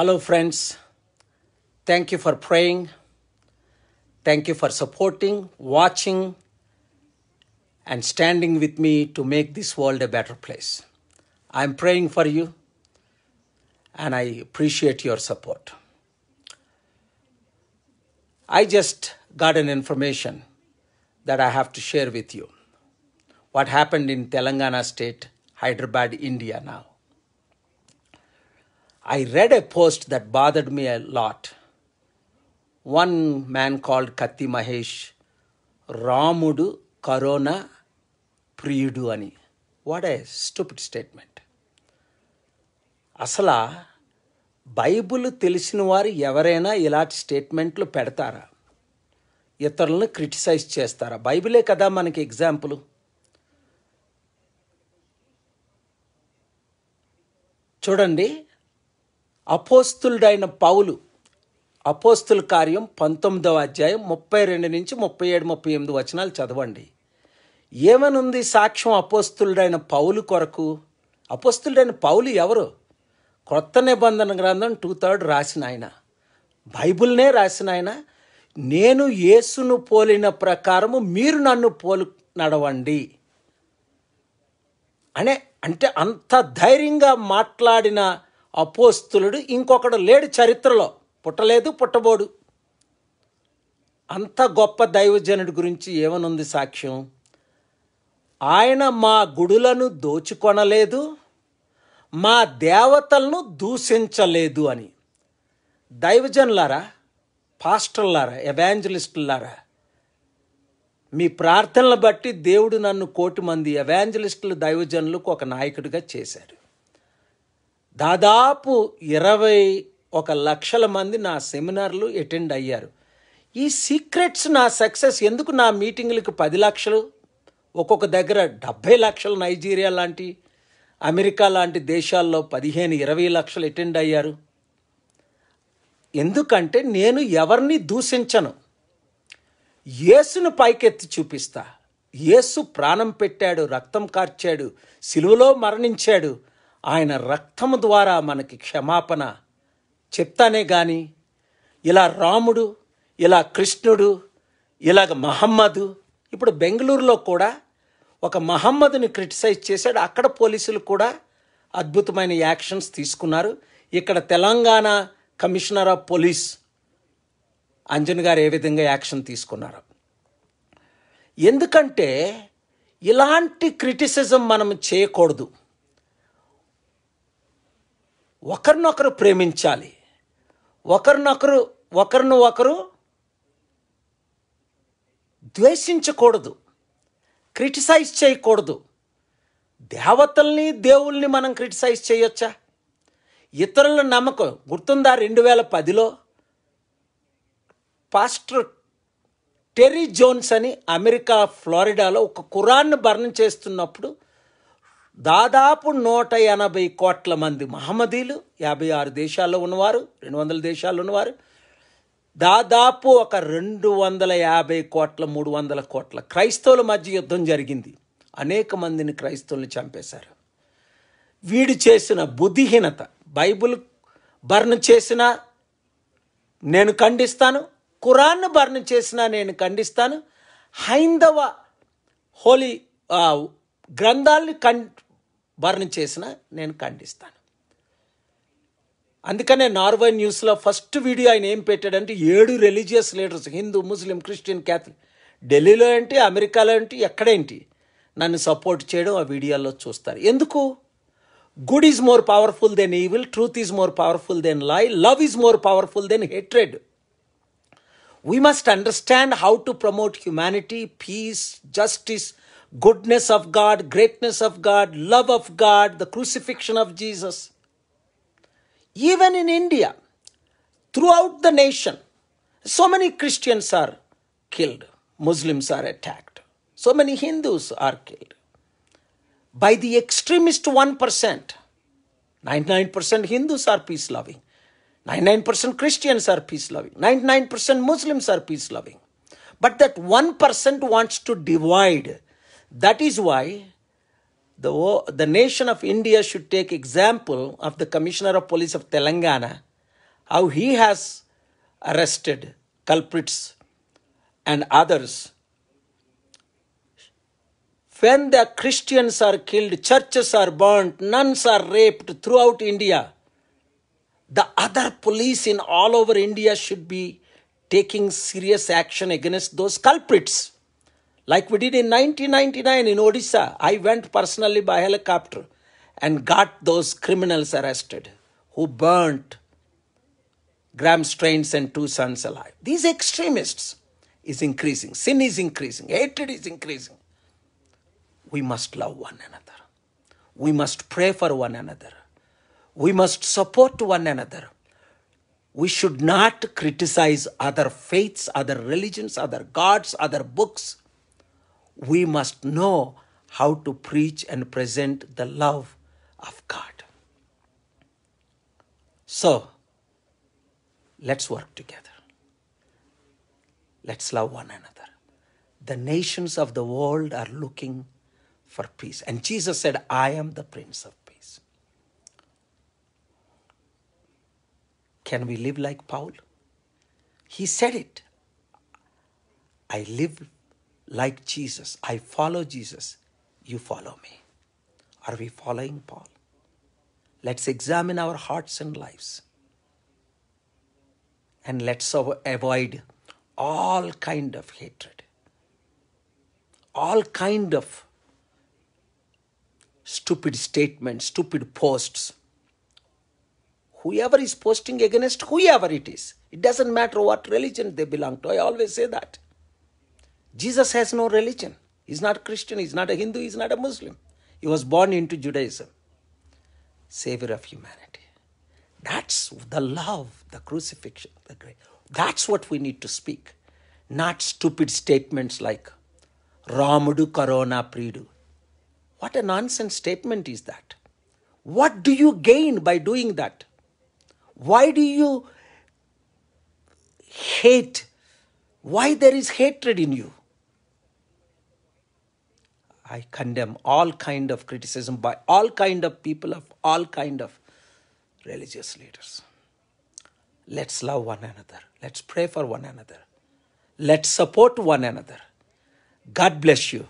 Hello, friends. Thank you for praying. Thank you for supporting, watching, and standing with me to make this world a better place. I'm praying for you, and I appreciate your support. I just got an information that I have to share with you. What happened in Telangana state, Hyderabad, India now. I read a post that bothered me a lot. One man called Katti Mahesh, Ramudu Corona ప్రియుడు అని what a stupid statement అసలు Bible తెలిసిన వారు ఎవరైనా ఇలాంటి స్టేట్మెంట్లు పెడతారా ఇతరులను క్రిటిసైజ్ చేస్తారా బైబిలే కదా మనకి ఎగ్జాంపుల్ చూడండి అపోస్తులుడైన పౌలు అపోస్తుల కార్యం పంతొమ్మిదవ అధ్యాయం ముప్పై రెండు నుంచి ముప్పై ఏడు ముప్పై ఎనిమిది వచనాలు చదవండి ఏమనుంది సాక్ష్యం అపోస్తులుడైన పౌలు కొరకు అపోస్తులుడైన పౌలు ఎవరు క్రొత్త నిబంధన గ్రంథం టూ థర్డ్ రాసిన ఆయన బైబిల్నే రాసిన ఆయన నేను యేసును పోలిన ప్రకారము మీరు నన్ను పోలు నడవండి అనే అంటే అంత ధైర్యంగా మాట్లాడిన అపోస్తులుడు ఇంకొకడు లేడు చరిత్రలో పుట్టలేదు పుట్టబోడు అంత గొప్ప దైవజనుడి గురించి ఏమనుంది సాక్ష్యం ఆయన మా గుడులను దోచుకొనలేదు మా దేవతలను దూషించలేదు అని దైవజనులారా పాస్టర్లారా ఎవాంజలిస్టులారా మీ ప్రార్థనలు బట్టి దేవుడు నన్ను కోటి మంది ఎవాంజలిస్టులు దైవజనులకు ఒక నాయకుడిగా చేశారు దాదాపు ఇరవై ఒక లక్షల మంది నా సెమినార్లు అటెండ్ అయ్యారు ఈ సీక్రెట్స్ నా సక్సెస్ ఎందుకు నా మీటింగులకు పది లక్షలు ఒక్కొక్క దగ్గర డెబ్భై లక్షలు నైజీరియా లాంటి అమెరికా లాంటి దేశాల్లో పదిహేను ఇరవై లక్షలు అటెండ్ అయ్యారు ఎందుకంటే నేను ఎవరిని దూషించను యేసును పైకెత్తి చూపిస్తా యేసు ప్రాణం పెట్టాడు రక్తం కార్చాడు సిలువలో మరణించాడు ఆయన రక్తము ద్వారా మనకి క్షమాపణ చెప్తానే కానీ ఇలా రాముడు ఇలా కృష్ణుడు ఇలాగ మహమ్మదు ఇప్పుడు బెంగళూరులో కూడా ఒక మహమ్మదుని క్రిటిసైజ్ చేశాడు అక్కడ పోలీసులు కూడా అద్భుతమైన యాక్షన్స్ తీసుకున్నారు ఇక్కడ Telangana commissioner of police Anjan garu ఏ విధంగా యాక్షన్ తీసుకున్నారు ఎందుకంటే ఇలాంటి క్రిటిసిజం మనం చేయకూడదు ఒకరినొకరు ప్రేమించాలి ఒకరినొకరు ఒకరిని ఒకరు ద్వేషించకూడదు క్రిటిసైజ్ చేయకూడదు దేవతల్ని దేవుల్ని మనం క్రిటిసైజ్ చేయొచ్చా ఇతరుల నమ్మకం గుర్తుందా రెండు వేల పదిలో పాస్టర్ టెర్రీ జోన్స్ అని అమెరికా ఫ్లోరిడాలో ఒక కురాన్ను భరణం చేస్తున్నప్పుడు దాదాపు నూట ఎనభై కోట్ల మంది మహమ్మదీలు యాభై ఆరు దేశాల్లో ఉన్నవారు రెండు వందల దేశాల్లో ఉన్నవారు దాదాపు ఒక రెండు వందల యాభై కోట్ల మూడు వందల కోట్ల క్రైస్తవుల మధ్య యుద్ధం జరిగింది అనేక మందిని క్రైస్తవుల్ని చంపేశారు వీడు చేసిన బుద్ధిహీనత బైబుల్ బర్న్ చేసిన నేను ఖండిస్తాను ఖురాన్ బర్న్ చేసిన నేను ఖండిస్తాను హైందవ హోలీ గ్రంథాలని కం బర్న్ చేసిన నేను ఖండిస్తాను అందుకనే నార్వే న్యూస్లో ఫస్ట్ వీడియో ఆయన ఏం పెట్టాడంటే ఏడు religious leaders Hindu Muslim Christian Catholic ఢిల్లీలో ఏంటి అమెరికాలో ఏంటి ఎక్కడేంటి నన్ను సపోర్ట్ చేయడం ఆ వీడియోలో చూస్తారు ఎందుకు good is more powerful than evil truth is more powerful than lie love is more powerful than hatred We must understand how to promote humanity, peace, justice, goodness of God, greatness of God, love of God, the crucifixion of Jesus. Even in India, throughout the nation, so many Christians are killed, Muslims are attacked, so many Hindus are killed. By the extremist 1%, 99% Hindus are peace loving. 99% Christians are peace loving, 99% Muslims are peace loving. But that 1% wants to divide. That is why the, the nation of India should take example of the Commissioner of Police of Telangana, how he has arrested culprits and others. When the Christians are killed, churches are burnt, nuns are raped throughout India the other police in all over India should be taking serious action against those culprits. Like we did in 1999 in Odisha, I went personally by helicopter and got those criminals arrested who burnt Graham Strains and two sons alive. These extremists is increasing. Sin is increasing. Hatred is increasing. We must love one another. We must pray for one another we must support one another. We should not criticize other faiths, other religions, other gods, other books. We must know how to preach and present the love of God. So, let's work together. Let's love one another. The nations of the world are looking for peace. And Jesus said, I am the Prince of Can we live like Paul? He said it. I live like Jesus. I follow Jesus. You follow me. Are we following Paul? Let's examine our hearts and lives. And let's avoid all kind of hatred. All kind of stupid statements, stupid posts whoever is posting against whoever it is. It doesn't matter what religion they belong to. I always say that. Jesus has no religion. He's not a Christian, he's not a Hindu, he's not a Muslim. He was born into Judaism. Savior of humanity. That's the love, the crucifixion, the grace. That's what we need to speak. Not stupid statements like Ramudu Corona Pridu. What a nonsense statement is that? What do you gain by doing that? Why do you hate? Why there is hatred in you? I condemn all kind of criticism by all kind of people of all kind of religious leaders. Let's love one another. Let's pray for one another. Let's support one another. God bless you.